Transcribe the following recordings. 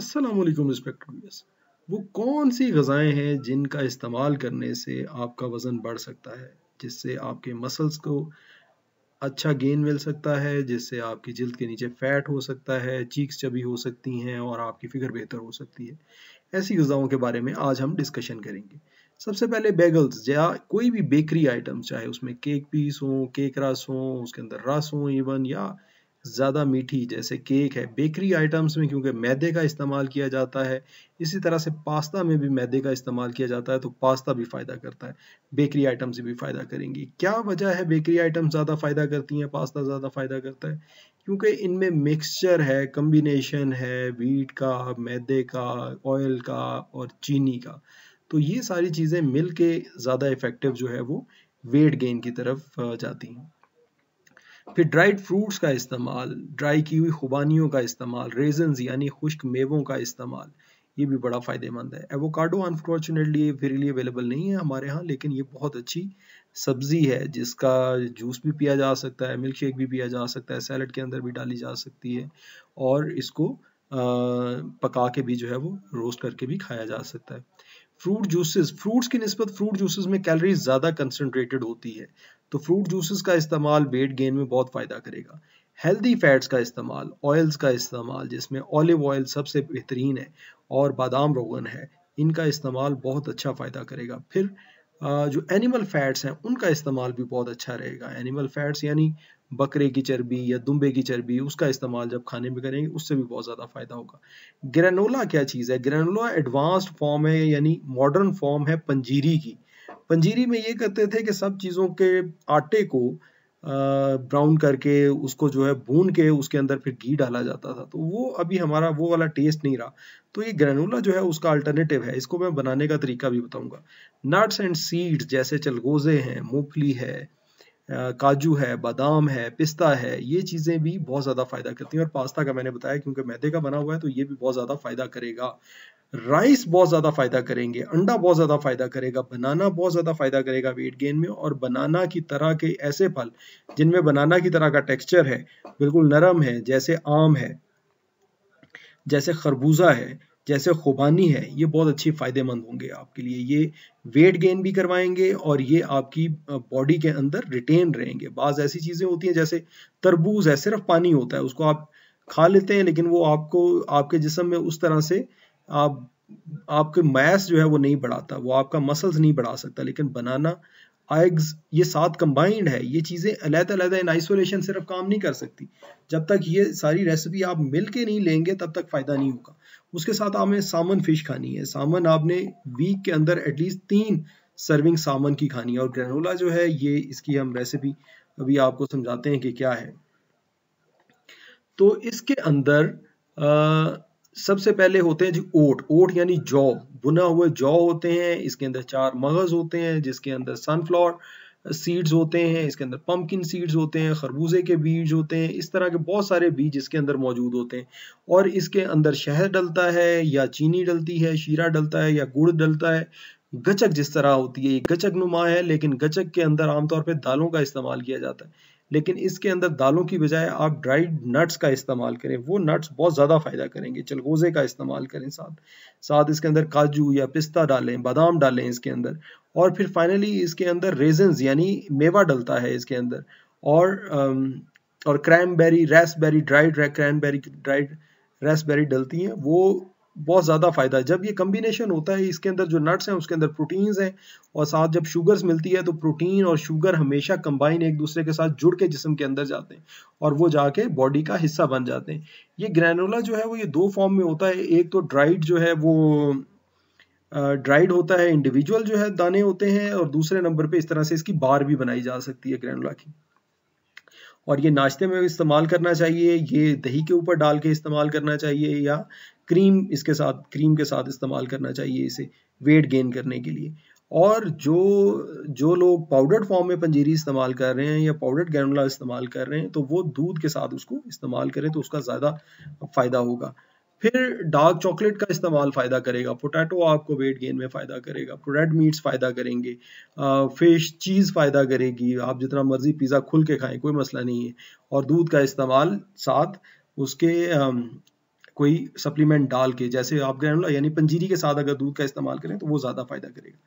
असलम वालेकुम वो कौन सी गज़ाएँ हैं जिनका इस्तेमाल करने से आपका वज़न बढ़ सकता है जिससे आपके मसल्स को अच्छा गेन मिल सकता है जिससे आपकी जल्द के नीचे फैट हो सकता है चीक्स चबी हो सकती हैं और आपकी फिगर बेहतर हो सकती है ऐसी गज़ाओं के बारे में आज हम डिस्कशन करेंगे सबसे पहले बेगल्स या कोई भी बेकरी आइटम चाहे उसमें केक पीस हों केक रस हों उसके अंदर रस हों इवन या ज़्यादा मीठी जैसे केक है बेकरी आइटम्स में क्योंकि मैदे का इस्तेमाल किया जाता है इसी तरह से पास्ता में भी मैदे का इस्तेमाल किया जाता है तो पास्ता भी फ़ायदा करता है बेकरी आइटम्स भी फ़ायदा करेंगी क्या वजह है बेकरी आइटम ज़्यादा फ़ायदा करती हैं पास्ता ज़्यादा फ़ायदा करता है क्योंकि इनमें मिक्सचर है कम्बिनेशन है वीट का मैदे का ऑयल का और चीनी का तो ये सारी चीज़ें मिल ज़्यादा इफ़ेक्टिव जो है वो वेट गेन की तरफ जाती हैं फिर ड्राइड फ्रूट्स का इस्तेमाल ड्राई की हुई खुबानियों का इस्तेमाल रेजन्स यानी खुश्क मेवों का इस्तेमाल ये भी बड़ा फ़ायदेमंद है एवोकाडो अनफॉर्चुनेटली फिर लिए अवेलेबल नहीं है हमारे यहाँ लेकिन ये बहुत अच्छी सब्जी है जिसका जूस भी पिया जा सकता है मिल्क शेक भी पिया जा सकता है सैलड के अंदर भी डाली जा सकती है और इसको पका के भी जो है वो रोस्ट करके भी खाया जा सकता है फ्रूट जूसेस फ्रूट्स की नस्बत फ्रूट जूसेस में कैलोरीज ज़्यादा कंसनट्रेटेड होती है तो फ्रूट जूसेस का इस्तेमाल वेट गेन में बहुत फ़ायदा करेगा हेल्दी फैट्स का इस्तेमाल ऑयल्स का इस्तेमाल जिसमें ऑलिव ऑयल सबसे बेहतरीन है और बादाम रोगन है इनका इस्तेमाल बहुत अच्छा फ़ायदा करेगा फिर जो एनिमल फैट्स हैं उनका इस्तेमाल भी बहुत अच्छा रहेगा एनिमल फैट्स यानी बकरे की चर्बी या दुम्बे की चर्बी उसका इस्तेमाल जब खाने में करेंगे उससे भी बहुत ज़्यादा फ़ायदा होगा ग्रेनोला क्या चीज़ है ग्रेनोला एडवांस्ड फॉर्म है यानी मॉडर्न फॉर्म है पंजीरी की पंजीरी में ये करते थे कि सब चीज़ों के आटे को ब्राउन करके उसको जो है भून के उसके अंदर फिर घी डाला जाता था तो वो अभी हमारा वो वाला टेस्ट नहीं रहा तो ये ग्रेनोला जो है उसका अल्टरनेटिव है इसको मैं बनाने का तरीका भी बताऊंगा नट्स एंड सीड्स जैसे चलगोजे हैं मूंगफली है काजू है बादाम है पिस्ता है ये चीज़ें भी बहुत ज़्यादा फ़ायदा करती हैं और पास्ता का मैंने बताया क्योंकि मैदे का बना हुआ है तो ये भी बहुत ज़्यादा फ़ायदा करेगा राइस बहुत ज़्यादा फ़ायदा करेंगे अंडा बहुत ज़्यादा फ़ायदा करेगा बनाना बहुत ज़्यादा फ़ायदा करेगा वेट गेन में और बनाना की तरह के ऐसे फल जिनमें बनाना की तरह का टेक्स्चर है बिल्कुल नरम है जैसे आम है जैसे खरबूजा है जैसे खुबानी है ये बहुत अच्छे फ़ायदेमंद होंगे आपके लिए ये वेट गेन भी करवाएंगे और ये आपकी बॉडी के अंदर रिटेन रहेंगे बाज़ ऐसी चीज़ें होती हैं जैसे तरबूज है सिर्फ पानी होता है उसको आप खा लेते हैं लेकिन वो आपको आपके जिसम में उस तरह से आप आपके मैस जो है वो नहीं बढ़ाता वो आपका मसल्स नहीं बढ़ा सकता लेकिन बनाना आइग्स ये साथ कंबाइंड है ये चीज़ें अलहद अलहद इन आइसोलेशन सिर्फ काम नहीं कर सकती जब तक ये सारी रेसिपी आप मिल के नहीं लेंगे तब तक फ़ायदा नहीं होगा उसके साथ आपने सामन फिश खानी है सामन आपने वीक के अंदर एटलीस्ट तीन सर्विंग सामन की खानी है और ग्रेनोला जो है ये इसकी हम रेसिपी अभी आपको समझाते हैं कि क्या है तो इसके अंदर आ, सबसे पहले होते हैं जी ओट ओट यानी जौ बुना हुए जौ होते हैं इसके अंदर चार मगज होते हैं जिसके अंदर सनफ्लावर सीड्स होते हैं इसके अंदर पम्पकिन सीड्स होते हैं खरबूजे के बीज होते हैं इस तरह के बहुत सारे बीज इसके अंदर मौजूद होते हैं और इसके अंदर शहद डलता है या चीनी डलती है शीरा डलता है या गुड़ डलता है गचक जिस तरह होती है ये गचक नुमा है लेकिन गचक के अंदर आमतौर पर दालों का इस्तेमाल किया जाता है लेकिन इसके अंदर दालों की बजाय आप ड्राइड नट्स का इस्तेमाल करें वो नट्स बहुत ज़्यादा फ़ायदा करेंगे चलगोजे का इस्तेमाल करें साथ साथ इसके अंदर काजू या पिस्ता डालें बादाम डालें इसके अंदर और फिर फाइनली इसके अंदर रेजन्स यानी मेवा डलता है इसके अंदर और और cranberry raspberry dried cranberry dried raspberry डलती हैं वो बहुत ज़्यादा फ़ायदा है जब ये कम्बिनेशन होता है इसके अंदर जो नट्स हैं उसके अंदर प्रोटीन्स हैं और साथ जब शुगर्स मिलती है तो प्रोटीन और शुगर हमेशा कंबाइन एक दूसरे के साथ जुड़ के जिसम के अंदर जाते हैं और वो जाके बॉडी का हिस्सा बन जाते हैं ये ग्रैनोला जो है वो ये दो फॉर्म में होता है एक तो ड्राइड जो है वो ड्राइड होता है इंडिविजुअल जो है दाने होते हैं और दूसरे नंबर पर इस तरह से इसकी बार भी बनाई जा सकती है ग्रैनोला की और ये नाश्ते में इस्तेमाल करना चाहिए ये दही के ऊपर डाल के इस्तेमाल करना चाहिए या क्रीम इसके साथ क्रीम के साथ इस्तेमाल करना चाहिए इसे वेट गेन करने के लिए और जो जो लोग पाउडर्ड फॉर्म में पंजीरी इस्तेमाल कर रहे हैं या पाउडर्ड गैनोला इस्तेमाल कर रहे हैं तो वो दूध के साथ उसको इस्तेमाल करें तो उसका ज़्यादा फ़ायदा होगा फिर डार्क चॉकलेट का इस्तेमाल फ़ायदा करेगा पोटैटो आपको वेट गेन में फ़ायदा करेगा रेड मीट्स फ़ायदा करेंगे फिश चीज़ फ़ायदा करेगी आप जितना मर्ज़ी पिज़्ज़ा खुल के खाएं कोई मसला नहीं है और दूध का इस्तेमाल साथ उसके कोई सप्लीमेंट डाल के जैसे आप ग्रैनुला यानी पंजीरी के साथ अगर दूध का इस्तेमाल करें तो वो ज़्यादा फ़ायदा करेगा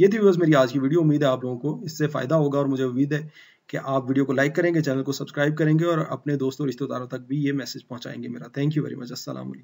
ये थी व्यूज़ मेरी आज की वीडियो उम्मीद है आप लोगों को इससे फ़ायदा होगा और मुझे उम्मीद है कि आप वीडियो को लाइक करेंगे चैनल को सब्सक्राइब करेंगे और अपने दोस्तों रिश्तेदारों तक भी ये मैसेज पहुंचाएंगे मेरा थैंक यू वेरी मच असल